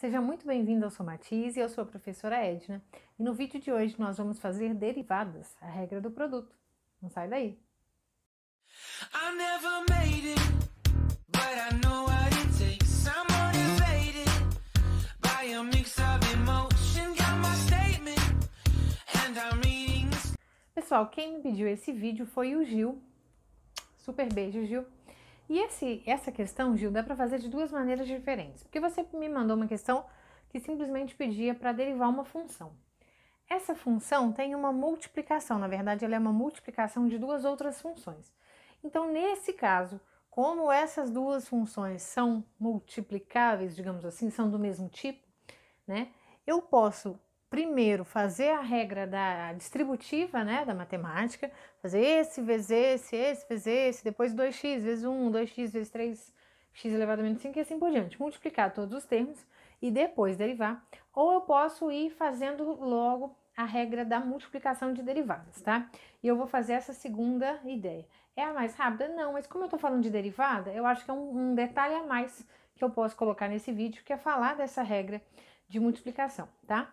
Seja muito bem-vindo ao Somatize, eu sou a professora Edna e no vídeo de hoje nós vamos fazer derivadas, a regra do produto. Não sai daí! Pessoal, quem me pediu esse vídeo foi o Gil. Super beijo, Gil. E esse, essa questão, Gil, dá para fazer de duas maneiras diferentes. Porque você me mandou uma questão que simplesmente pedia para derivar uma função. Essa função tem uma multiplicação, na verdade, ela é uma multiplicação de duas outras funções. Então, nesse caso, como essas duas funções são multiplicáveis, digamos assim, são do mesmo tipo, né? Eu posso primeiro fazer a regra da distributiva, né, da matemática, fazer esse vezes esse, esse vezes esse, depois 2x vezes 1, 2x vezes 3, x elevado a menos 5 e assim por diante, multiplicar todos os termos e depois derivar, ou eu posso ir fazendo logo a regra da multiplicação de derivadas, tá? E eu vou fazer essa segunda ideia. É a mais rápida? Não, mas como eu tô falando de derivada, eu acho que é um, um detalhe a mais que eu posso colocar nesse vídeo, que é falar dessa regra de multiplicação, tá?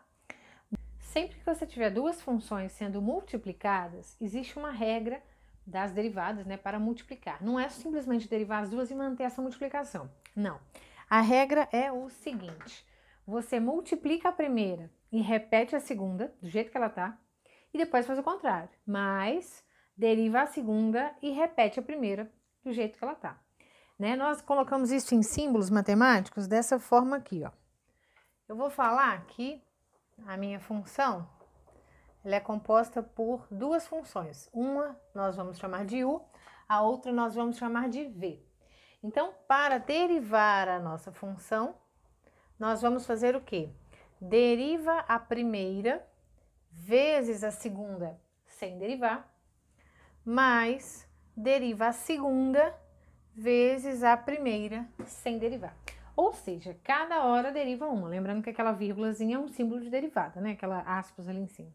Sempre que você tiver duas funções sendo multiplicadas, existe uma regra das derivadas né, para multiplicar. Não é simplesmente derivar as duas e manter essa multiplicação. Não. A regra é o seguinte: você multiplica a primeira e repete a segunda, do jeito que ela tá, e depois faz o contrário, mas deriva a segunda e repete a primeira, do jeito que ela tá. Né? Nós colocamos isso em símbolos matemáticos dessa forma aqui, ó. Eu vou falar aqui a minha função, ela é composta por duas funções. Uma nós vamos chamar de U, a outra nós vamos chamar de V. Então, para derivar a nossa função, nós vamos fazer o quê? Deriva a primeira vezes a segunda sem derivar, mais deriva a segunda vezes a primeira sem derivar. Ou seja, cada hora deriva uma. Lembrando que aquela vírgulazinha é um símbolo de derivada, né? Aquela aspas ali em cima.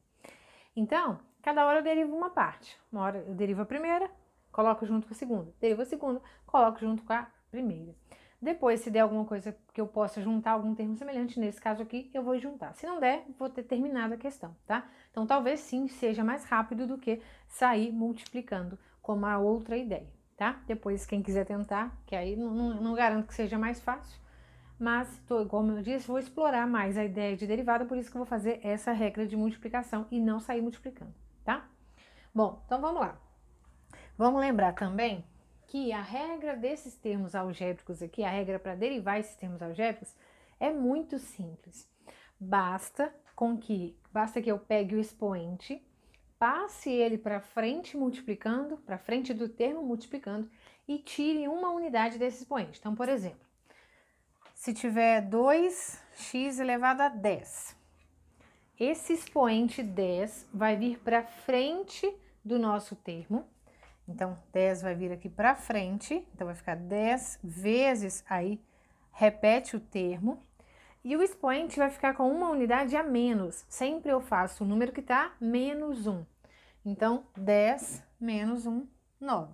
Então, cada hora eu derivo uma parte. Uma hora eu derivo a primeira, coloco junto com a segunda. Derivo a segunda, coloco junto com a primeira. Depois, se der alguma coisa que eu possa juntar algum termo semelhante, nesse caso aqui, eu vou juntar. Se não der, vou ter terminado a questão, tá? Então, talvez sim seja mais rápido do que sair multiplicando, como a outra ideia, tá? Depois, quem quiser tentar, que aí não, não, não garanto que seja mais fácil, mas, tô, como eu disse, vou explorar mais a ideia de derivada, por isso que eu vou fazer essa regra de multiplicação e não sair multiplicando, tá? Bom, então vamos lá. Vamos lembrar também que a regra desses termos algébricos aqui, a regra para derivar esses termos algébricos, é muito simples. Basta com que, basta que eu pegue o expoente, passe ele para frente multiplicando, para frente do termo multiplicando e tire uma unidade desse expoente. Então, por exemplo, se tiver 2x elevado a 10. Esse expoente 10 vai vir para frente do nosso termo. Então, 10 vai vir aqui para frente. Então, vai ficar 10 vezes, aí repete o termo. E o expoente vai ficar com uma unidade a menos. Sempre eu faço o número que está menos 1. Então, 10 menos 1, 9.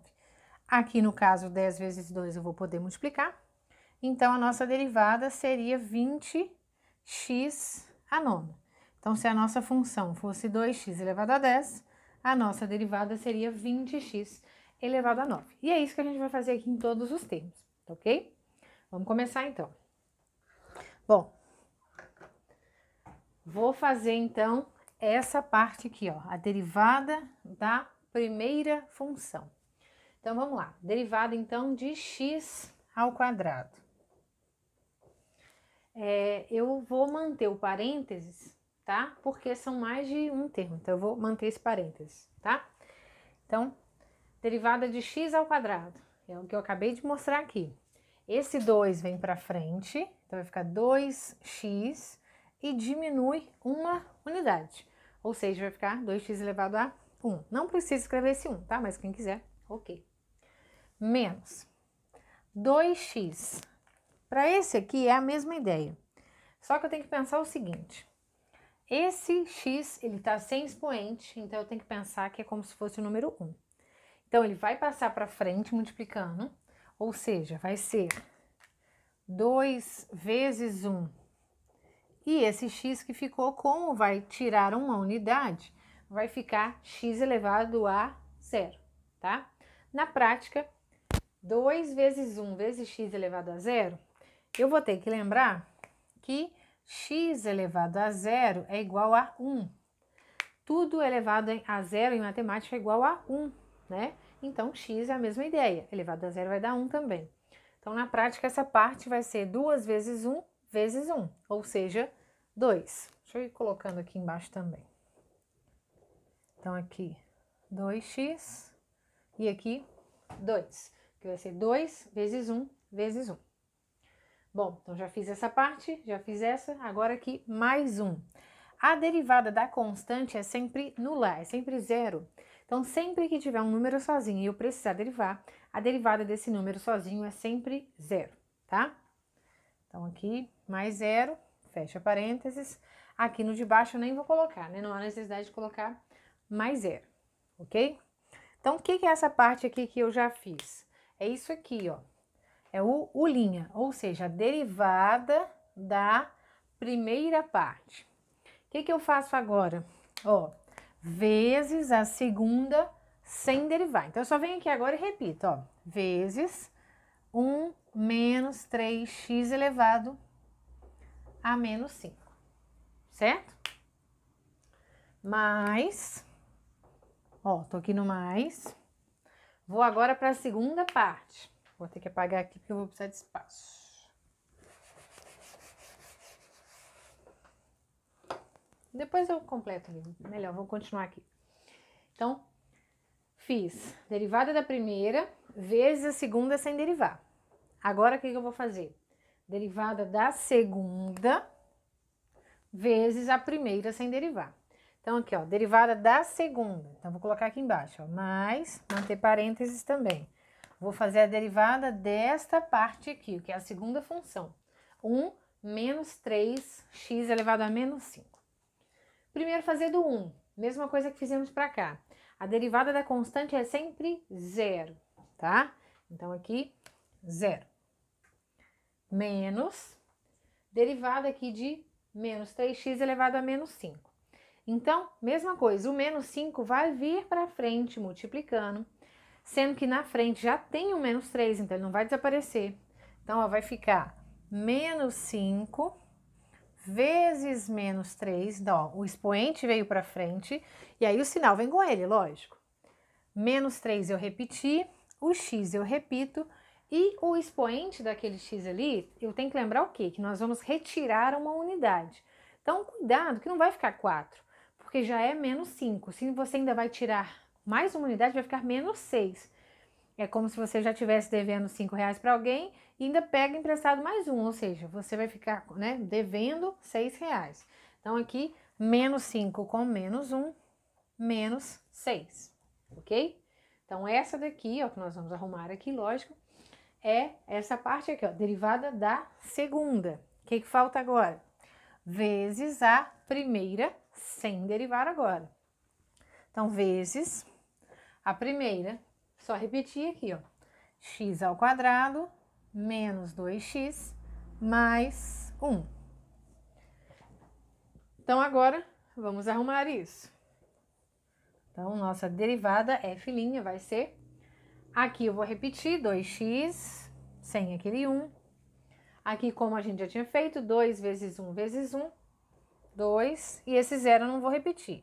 Aqui, no caso, 10 vezes 2 eu vou poder multiplicar. Então, a nossa derivada seria 20x a nona. Então, se a nossa função fosse 2x elevado a 10, a nossa derivada seria 20x elevado a 9. E é isso que a gente vai fazer aqui em todos os termos, tá ok? Vamos começar então. Bom, vou fazer então essa parte aqui, ó, a derivada da primeira função. Então vamos lá, derivada então de x ao quadrado. É, eu vou manter o parênteses, tá? Porque são mais de um termo, então eu vou manter esse parênteses, tá? Então, derivada de x ao quadrado, é o que eu acabei de mostrar aqui. Esse 2 vem para frente, então vai ficar 2x e diminui uma unidade. Ou seja, vai ficar 2x elevado a 1. Não precisa escrever esse 1, tá? Mas quem quiser, ok. Menos 2x para esse aqui é a mesma ideia, só que eu tenho que pensar o seguinte. Esse x, ele está sem expoente, então eu tenho que pensar que é como se fosse o número 1. Então, ele vai passar para frente multiplicando, ou seja, vai ser 2 vezes 1. E esse x que ficou, como vai tirar uma unidade, vai ficar x elevado a zero, tá? Na prática, 2 vezes 1 vezes x elevado a zero eu vou ter que lembrar que x elevado a zero é igual a 1. Tudo elevado a zero em matemática é igual a 1, né? Então, x é a mesma ideia. Elevado a zero vai dar 1 também. Então, na prática, essa parte vai ser 2 vezes 1 vezes 1, ou seja, 2. Deixa eu ir colocando aqui embaixo também. Então, aqui 2x e aqui 2, que vai ser 2 vezes 1 vezes 1. Bom, então já fiz essa parte, já fiz essa, agora aqui mais um. A derivada da constante é sempre nula é sempre zero. Então, sempre que tiver um número sozinho e eu precisar derivar, a derivada desse número sozinho é sempre zero, tá? Então, aqui, mais zero, fecha parênteses. Aqui no de baixo eu nem vou colocar, né? Não há necessidade de colocar mais zero, ok? Então, o que, que é essa parte aqui que eu já fiz? É isso aqui, ó é o linha, ou seja, a derivada da primeira parte. O que, que eu faço agora? Ó, vezes a segunda sem derivar. Então, eu só venho aqui agora e repito, ó, vezes 1 menos 3x elevado a menos 5, certo? Mais, ó, tô aqui no mais, vou agora para a segunda parte. Vou ter que apagar aqui porque eu vou precisar de espaço. Depois eu completo ali. Melhor, vou continuar aqui. Então, fiz derivada da primeira vezes a segunda sem derivar. Agora o que, que eu vou fazer? Derivada da segunda vezes a primeira sem derivar. Então, aqui, ó, derivada da segunda. Então, vou colocar aqui embaixo, ó, mais, manter parênteses também. Vou fazer a derivada desta parte aqui, que é a segunda função. 1 menos 3x elevado a menos 5. Primeiro fazer do 1, mesma coisa que fizemos para cá. A derivada da constante é sempre zero, tá? Então aqui, zero. Menos, derivada aqui de menos 3x elevado a menos 5. Então, mesma coisa, o menos 5 vai vir para frente multiplicando sendo que na frente já tem o menos 3, então ele não vai desaparecer. Então, ó, vai ficar menos 5 vezes menos 3, então, ó, o expoente veio para frente, e aí o sinal vem com ele, lógico. Menos 3 eu repeti, o x eu repito, e o expoente daquele x ali, eu tenho que lembrar o quê? Que nós vamos retirar uma unidade. Então, cuidado que não vai ficar 4, porque já é menos 5. Se você ainda vai tirar mais uma unidade vai ficar menos 6. É como se você já tivesse devendo 5 reais para alguém e ainda pega emprestado mais um, ou seja, você vai ficar né, devendo 6 reais. Então aqui, menos 5 com menos 1, um, menos 6, ok? Então essa daqui, ó, que nós vamos arrumar aqui, lógico, é essa parte aqui, ó, derivada da segunda. O que, que falta agora? Vezes a primeira sem derivar agora. Então, vezes a primeira, só repetir aqui, ó. x ao quadrado menos 2x mais 1. Então, agora, vamos arrumar isso. Então, nossa derivada f' vai ser... Aqui eu vou repetir 2x sem aquele 1. Aqui, como a gente já tinha feito, 2 vezes 1 vezes 1, 2. E esse zero eu não vou repetir.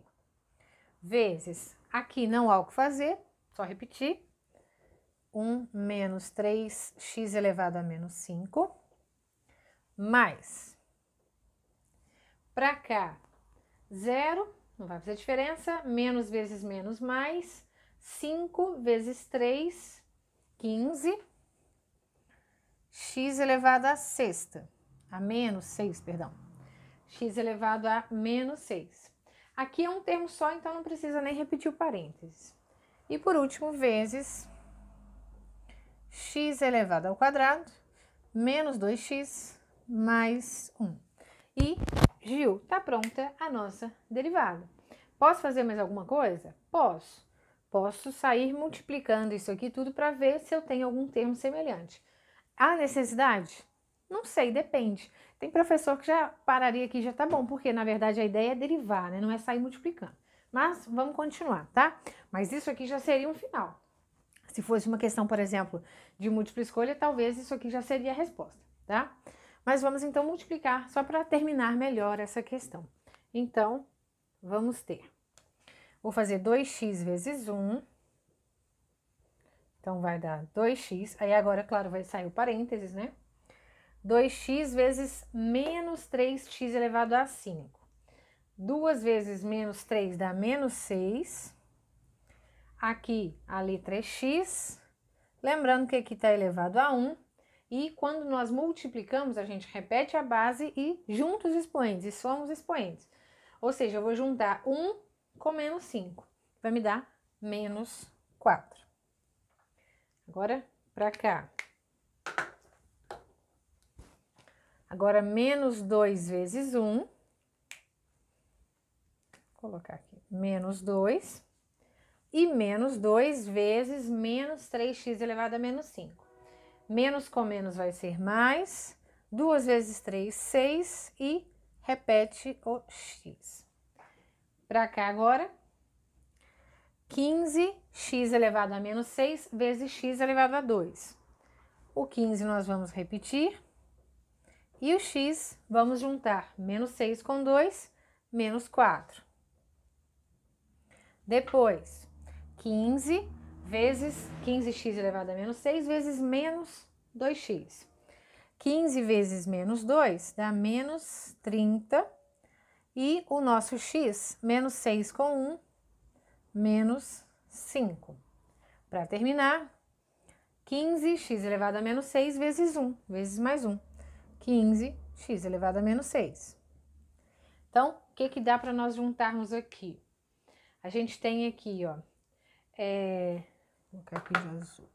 Vezes Aqui não há o que fazer, só repetir. 1 menos 3x elevado a menos 5, mais, para cá, zero, não vai fazer diferença, menos vezes menos mais, 5 vezes 3, 15, x elevado a sexta, a menos 6, perdão, x elevado a menos 6. Aqui é um termo só, então não precisa nem repetir o parênteses. E por último, vezes x elevado ao quadrado menos 2x mais 1. E, Gil, está pronta a nossa derivada. Posso fazer mais alguma coisa? Posso. Posso sair multiplicando isso aqui tudo para ver se eu tenho algum termo semelhante. Há necessidade? Não sei, depende. Tem professor que já pararia aqui, já tá bom, porque na verdade a ideia é derivar, né? Não é sair multiplicando. Mas vamos continuar, tá? Mas isso aqui já seria um final. Se fosse uma questão, por exemplo, de múltipla escolha, talvez isso aqui já seria a resposta, tá? Mas vamos então multiplicar só para terminar melhor essa questão. Então, vamos ter. Vou fazer 2x vezes 1. Então, vai dar 2x. Aí agora, claro, vai sair o parênteses, né? 2x vezes menos 3x elevado a 5. 2 vezes menos 3 dá menos 6. Aqui a letra é x. Lembrando que aqui está elevado a 1. E quando nós multiplicamos, a gente repete a base e junta os expoentes, e somos os expoentes. Ou seja, eu vou juntar 1 com menos 5. Vai me dar menos 4. Agora, para cá. Agora, menos 2 vezes 1. Vou colocar aqui, menos 2. E menos 2 vezes menos 3x elevado a menos 5. Menos com menos vai ser mais. 2 vezes 3, 6. E repete o x. Para cá agora, 15x elevado a menos 6 vezes x elevado a 2. O 15 nós vamos repetir. E o x, vamos juntar menos 6 com 2, menos 4. Depois, 15 vezes 15x elevado a menos 6 vezes menos 2x. 15 vezes menos 2 dá menos 30. E o nosso x, menos 6 com 1, menos 5. Para terminar, 15x elevado a menos 6 vezes 1, vezes mais 1. 15x elevado a menos 6. Então, o que, que dá para nós juntarmos aqui? A gente tem aqui, ó, é... Vou colocar aqui de azul.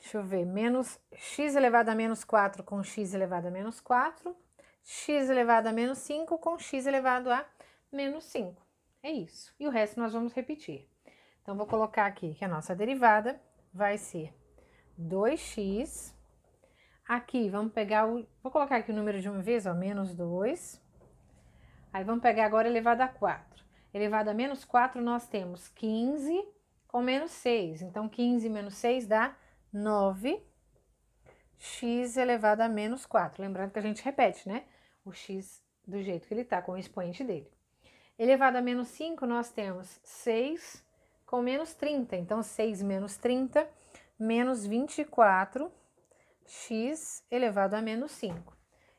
Deixa eu ver, menos x elevado a menos 4 com x elevado a menos 4, x elevado a menos 5 com x elevado a menos 5. É isso. E o resto nós vamos repetir. Então, vou colocar aqui que a nossa derivada vai ser 2x. Aqui, vamos pegar o... Vou colocar aqui o número de uma vez, ó, menos 2. Aí, vamos pegar agora elevado a 4. Elevado a menos 4, nós temos 15 com menos 6. Então, 15 menos 6 dá 9x elevado a menos 4. Lembrando que a gente repete, né? O x do jeito que ele está, com o expoente dele. Elevado a menos 5, nós temos 6 com menos 30. Então, 6 menos 30 menos 24x elevado a menos 5.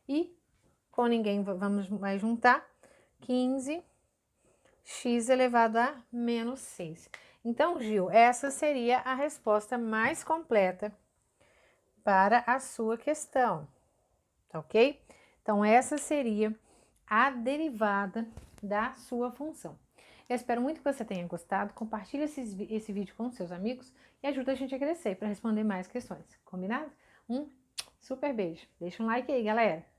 E com ninguém vamos mais juntar 15x elevado a menos 6. Então, Gil, essa seria a resposta mais completa para a sua questão, tá ok? Então, essa seria a derivada da sua função. Eu espero muito que você tenha gostado. Compartilhe esse, esse vídeo com seus amigos e ajuda a gente a crescer para responder mais questões. Combinado? Um super beijo. Deixa um like aí, galera.